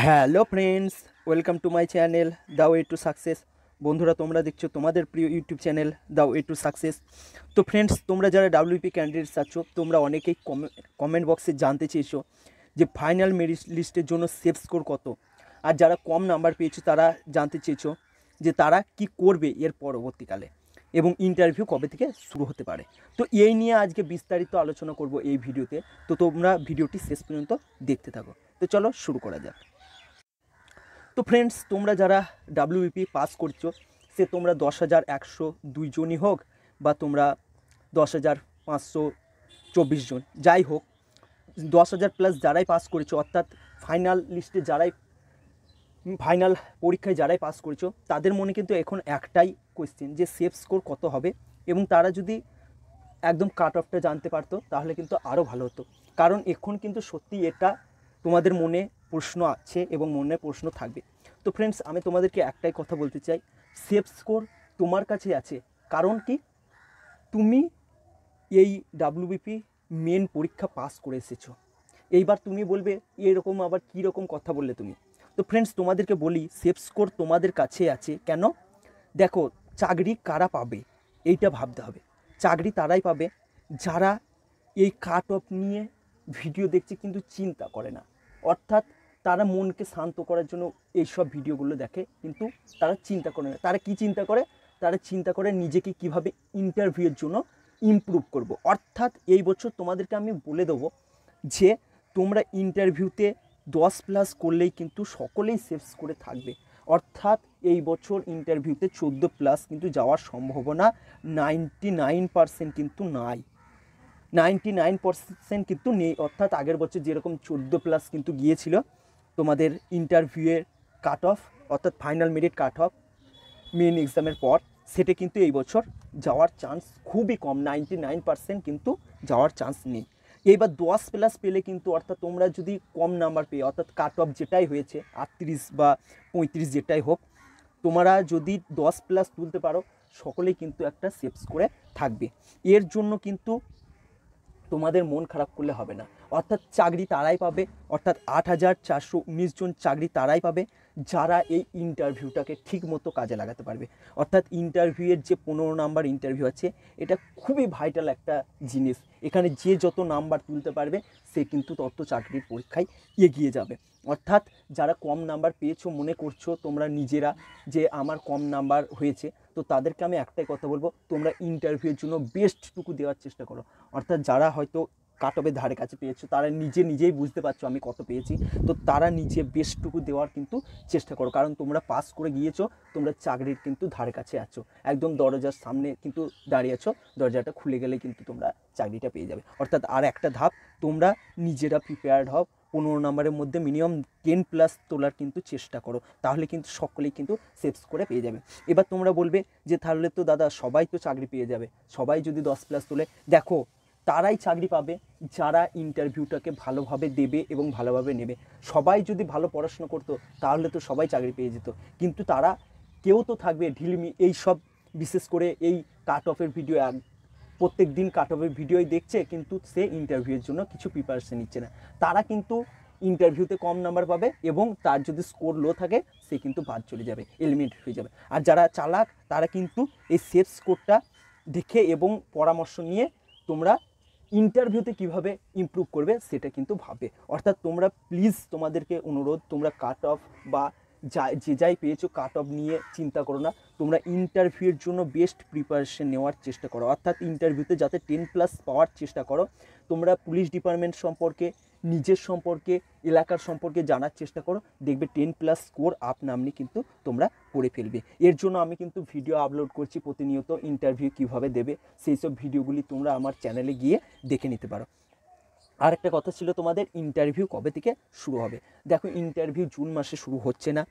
Hello friends welcome to my channel দাও a to success বন্ধুরা তোমরা দেখছো তোমাদের প্রিয় ইউটিউব চ্যানেল দাও এ টু সাকসেস তো ফ্রেন্ডস তোমরা যারা ডাব্লিউপি ক্যান্ডিডেটস আছো তোমরা অনেকেই কমেন্ট বক্সে জানতে চেয়েছো যে ফাইনাল মেরিট লিস্টের জন্য সেফ স্কোর কত আর যারা কম নাম্বার পেয়েছো তারা জানতে চেয়েছো যে তারা কি করবে এর পরবর্তীকালে এবং ইন্টারভিউ কবে থেকে শুরু হতে পারে তো এই নিয়ে আজকে বিস্তারিত আলোচনা করব এই ভিডিওতে তো তোমরা ভিডিওটি শেষ পর্যন্ত দেখতে থাকো তো চলো শুরু করা যাক তো ফ্রেন্ডস তোমরা যারা ডাব্লিউপি পাস e করছো সে তোমরা দশ হাজার একশো দুইজনই হোক বা তোমরা দশ হাজার পাঁচশো চব্বিশ জন যাই হোক দশ হাজার প্লাস যারাই পাস করেছো অর্থাৎ ফাইনাল লিস্টে যারাই ফাইনাল পরীক্ষায় যারাই পাস করেছো তাদের মনে কিন্তু এখন একটাই কোয়েশ্চেন যে সেফ স্কোর কত হবে এবং তারা যদি একদম কাট অফটা জানতে পারতো তাহলে কিন্তু আরও ভালো হতো কারণ এখন কিন্তু সত্যি এটা তোমাদের মনে প্রশ্ন আছে এবং মনে প্রশ্ন থাকবে তো ফ্রেন্ডস আমি তোমাদেরকে একটাই কথা বলতে চাই সেফ স্কোর তোমার কাছে আছে কারণ কি তুমি এই ডাব্লিউবিপি মেন পরীক্ষা পাস করে এসেছো এইবার তুমি বলবে এরকম আবার কী রকম কথা বললে তুমি তো ফ্রেন্ডস তোমাদেরকে বলি সেফ স্কোর তোমাদের কাছে আছে কেন দেখো চাকরি কারা পাবে এইটা ভাবতে হবে চাকরি তারাই পাবে যারা এই কাট অফ নিয়ে ভিডিও দেখছে কিন্তু চিন্তা করে না অর্থাৎ তারা মনকে শান্ত করার জন্য এইসব ভিডিওগুলো দেখে কিন্তু তারা চিন্তা করে না তারা কি চিন্তা করে তারা চিন্তা করে নিজেকে কিভাবে ইন্টারভিউয়ের জন্য ইমপ্রুভ করব। অর্থাৎ এই বছর তোমাদেরকে আমি বলে দেবো যে তোমরা ইন্টারভিউতে দশ প্লাস করলেই কিন্তু সকলেই সেভস করে থাকবে অর্থাৎ এই বছর ইন্টারভিউতে চোদ্দো প্লাস কিন্তু যাওয়ার সম্ভাবনা নাইনটি নাইন কিন্তু নাই নাইনটি নাইন পার্সেন্ট কিন্তু নেই অর্থাৎ আগের বছর যেরকম চোদ্দো প্লাস কিন্তু গিয়েছিল তোমাদের ইন্টারভিউয়ের কাট অফ অর্থাৎ final merit cut off main এক্সামের পর সেটা কিন্তু এই বছর যাওয়ার চান্স খুবই কম নাইনটি নাইন পার্সেন্ট কিন্তু যাওয়ার চান্স নেই এইবার দশ প্লাস পেলে কিন্তু অর্থাৎ তোমরা যদি কম নাম্বার পেয়ে অর্থাৎ কাট অফ যেটাই হয়েছে আটত্রিশ বা পঁয়ত্রিশ যেটাই হোক তোমরা যদি দশ প্লাস তুলতে পারো সকলেই কিন্তু একটা সেপস করে থাকবে এর জন্য কিন্তু তোমাদের মন খারাপ করলে হবে না অর্থাৎ চাকরি তারাই পাবে অর্থাৎ আট হাজার চারশো উনিশ জন চাকরি তারাই পাবে যারা এই ইন্টারভিউটাকে ঠিক মতো কাজে লাগাতে পারবে অর্থাৎ ইন্টারভিউয়ের যে পনেরো নাম্বার ইন্টারভিউ আছে এটা খুবই ভাইটাল একটা জিনিস এখানে যে যত নাম্বার তুলতে পারবে সে কিন্তু তত চাকরির পরীক্ষায় এগিয়ে যাবে অর্থাৎ যারা কম নাম্বার পেয়েছো মনে করছো তোমরা নিজেরা যে আমার কম নাম্বার হয়েছে তো তাদেরকে আমি একটাই কথা বলবো তোমরা ইন্টারভিউয়ের জন্য বেস্টটুকু দেওয়ার চেষ্টা করো অর্থাৎ যারা হয়তো কাটবের ধারে কাছে পেয়েছো তারা নিজে নিজেই বুঝতে পারছো আমি কত পেয়েছি তো তারা নিজে বেশটুকু দেওয়ার কিন্তু চেষ্টা করো কারণ তোমরা পাস করে গিয়েছো তোমরা চাকরির কিন্তু ধারে কাছে আছো একদম দরজার সামনে কিন্তু দাঁড়িয়ে আছো দরজাটা খুলে গেলে কিন্তু তোমরা চাকরিটা পেয়ে যাবে অর্থাৎ আর একটা ধাপ তোমরা নিজেরা প্রিপেয়ার্ড হও পনেরো নম্বরের মধ্যে মিনিমাম টেন প্লাস তোলার কিন্তু চেষ্টা করো তাহলে কিন্তু সকলেই কিন্তু সেভস করে পেয়ে যাবে এবার তোমরা বলবে যে তাহলে তো দাদা সবাই তো চাকরি পেয়ে যাবে সবাই যদি দশ প্লাস তোলে দেখো তারাই চাকরি পাবে যারা ইন্টারভিউটাকে ভালোভাবে দেবে এবং ভালোভাবে নেবে সবাই যদি ভালো পড়াশুনো করতো তাহলে তো সবাই চাকরি পেয়ে যেত কিন্তু তারা কেউ তো থাকবে ঢিলমি এই সব বিশেষ করে এই কাট অফের ভিডিও প্রত্যেক দিন কাট অফের ভিডিওই দেখছে কিন্তু সে ইন্টারভিউয়ের জন্য কিছু প্রিপারেশান নিচ্ছে না তারা কিন্তু ইন্টারভিউতে কম নাম্বার পাবে এবং তার যদি স্কোর লো থাকে সে কিন্তু বাদ চলে যাবে এলিমিনেট হয়ে যাবে আর যারা চালাক তারা কিন্তু এই সেফ স্কোরটা দেখে এবং পরামর্শ নিয়ে তোমরা ইন্টারভিউতে কিভাবে ইম্প্রুভ করবে সেটা কিন্তু ভাবে অর্থাৎ তোমরা প্লিজ তোমাদেরকে অনুরোধ তোমরা কাট অফ বা যা যে যাই পেয়েছো কাট অফ নিয়ে চিন্তা করো না তোমরা ইন্টারভিউয়ের জন্য বেস্ট প্রিপারেশন নেওয়ার চেষ্টা করো অর্থাৎ ইন্টারভিউতে যাতে টেন প্লাস পাওয়ার চেষ্টা করো তোমরা পুলিশ ডিপার্টমেন্ট সম্পর্কে নিজের সম্পর্কে এলাকার সম্পর্কে জানার চেষ্টা করো দেখবে টেন প্লাস স্কোর আপ নামনি কিন্তু তোমরা করে ফেলবে এর জন্য আমি কিন্তু ভিডিও আপলোড করছি প্রতিনিয়ত ইন্টারভিউ কিভাবে দেবে সেই সব ভিডিওগুলি তোমরা আমার চ্যানেলে গিয়ে দেখে নিতে পারো আর একটা কথা ছিল তোমাদের ইন্টারভিউ কবে থেকে শুরু হবে দেখো ইন্টারভিউ জুন মাসে শুরু হচ্ছে না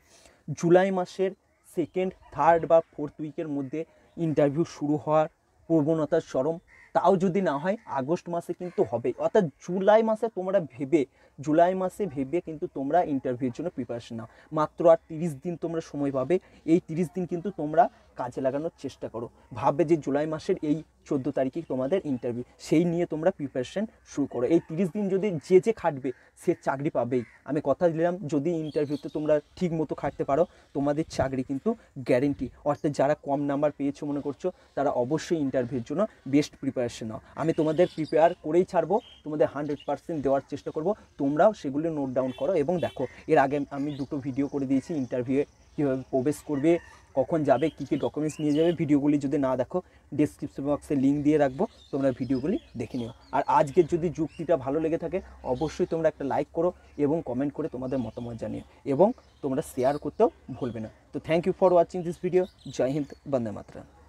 জুলাই মাসের সেকেন্ড থার্ড বা ফোর্থ উইকের মধ্যে ইন্টারভিউ শুরু হওয়ার প্রবণতা চরম তাও যদি না হয় আগস্ট মাসে কিন্তু হবে অর্থাৎ জুলাই মাসে তোমরা ভেবে জুলাই মাসে ভেবে কিন্তু তোমরা ইন্টারভিউর জন্য প্রিপারেশন নাও মাত্র আর তিরিশ দিন তোমরা সময় পাবে এই তিরিশ দিন কিন্তু তোমরা কাজে লাগানোর চেষ্টা করো ভাববে যে জুলাই মাসের এই চোদ্দ তারিখে তোমাদের ইন্টারভিউ সেই নিয়ে তোমরা প্রিপারেশন শুরু করো এই তিরিশ দিন যদি যে যে খাটবে সে চাকরি পাবেই আমি কথা দিলাম যদি ইন্টারভিউতে তোমরা ঠিক মতো খাটতে পারো তোমাদের চাকরি কিন্তু গ্যারেন্টি অর্থাৎ যারা কম নাম্বার পেয়েছো মনে করছো তারা অবশ্যই ইন্টারভিউর জন্য বেস্ট প্রিপারেশন নাও আমি তোমাদের প্রিপেয়ার করেই ছাড়বো তোমাদের হান্ড্রেড পার্সেন্ট দেওয়ার চেষ্টা করবো তোমরা তোমরাও সেগুলো নোট ডাউন করো এবং দেখো এর আগে আমি দুটো ভিডিও করে দিয়েছি ইন্টারভিউয়ে কীভাবে প্রবেশ করবে কখন যাবে কী কী ডকুমেন্টস নিয়ে যাবে ভিডিওগুলি যদি না দেখো ডিসক্রিপশন বক্সে লিঙ্ক দিয়ে রাখবো তোমরা ভিডিওগুলি দেখে নিও আর আজকের যদি যুক্তিটা ভালো লেগে থাকে অবশ্যই তোমরা একটা লাইক করো এবং কমেন্ট করে তোমাদের মতামত জানিও এবং তোমরা শেয়ার করতেও ভুলবে না তো thank you for watching this video জয় হিন্দ বন্দে মাতরা